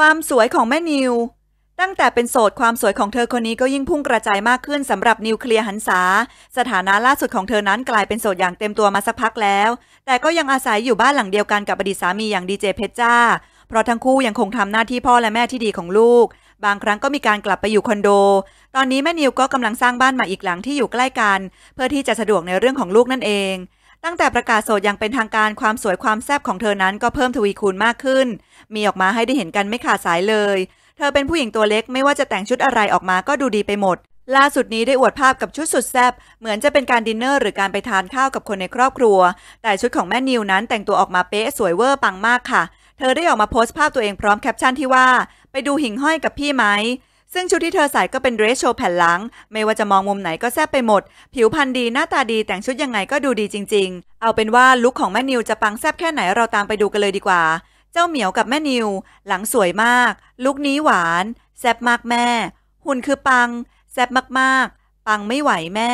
ความสวยของแม่นิว ตั้งแต่เป็นโสดความสวยของเธอคนนี้ก็ยิ่งพุ่งกระจายมากขึ้นสำหรับนิวเคลียร์หันษา สถานะล่าสุดของเธอนั้นกลายเป็นโสดอย่างเต็มตัวมาสักพักแล้ว แต่ก็ยังอาศัยอยู่บ้านหลังเดียวกันกับอดีตสามีอย่างดีเจเพชรจ้าเพราะทั้งคู่ยังคงทำหน้าที่พ่อและแม่ที่ดีของลูก บางครั้งก็มีการกลับไปอยู่คอนโด ตอนนี้แม่นิวก็กำลังสร้างบ้านใหม่อีกหลังที่อยู่ใกล้กัน เพื่อที่จะสะดวกในเรื่องของลูกนั่นเองตั้งแต่ประกาศโสด อย่างเป็นทางการความสวยความแซ่บของเธอนั้นก็เพิ่มทวีคูณมากขึ้น มีออกมาให้ได้เห็นกันไม่ขาดสายเลย เธอเป็นผู้หญิงตัวเล็กไม่ว่าจะแต่งชุดอะไรออกมาก็ดูดีไปหมด ล่าสุดนี้ ได้อวดภาพกับชุดสุดแซ่บเหมือนจะเป็นการดินเนอร์หรือการไปทานข้าวกับคนในครอบครัว แต่ชุดของแม่นิวนั้นแต่งตัวออกมาเป๊ะสวยเวอร์ปังมากค่ะ เธอได้ออกมาโพสต์ภาพตัวเองพร้อมแคปชั่นที่ว่า ไปดูหิ่งห้อยกับพี่ไหมซึ่งชุดที่เธอใส่ก็เป็นเดรสโชว์แผ่นหลัง ไม่ว่าจะมองมุมไหนก็แซ่บไปหมด ผิวพรรณดีหน้าตาดีแต่งชุดยังไงก็ดูดีจริงๆ เอาเป็นว่าลุคของแม่นิวจะปังแซ่บแค่ไหนเราตามไปดูกันเลยดีกว่า เจ้าเหมียวกับแม่นิวหลังสวยมาก ลุคนี้หวานแซ่บมากแม่ หุ่นคือปัง แซ่บมากๆ ปังไม่ไหวแม่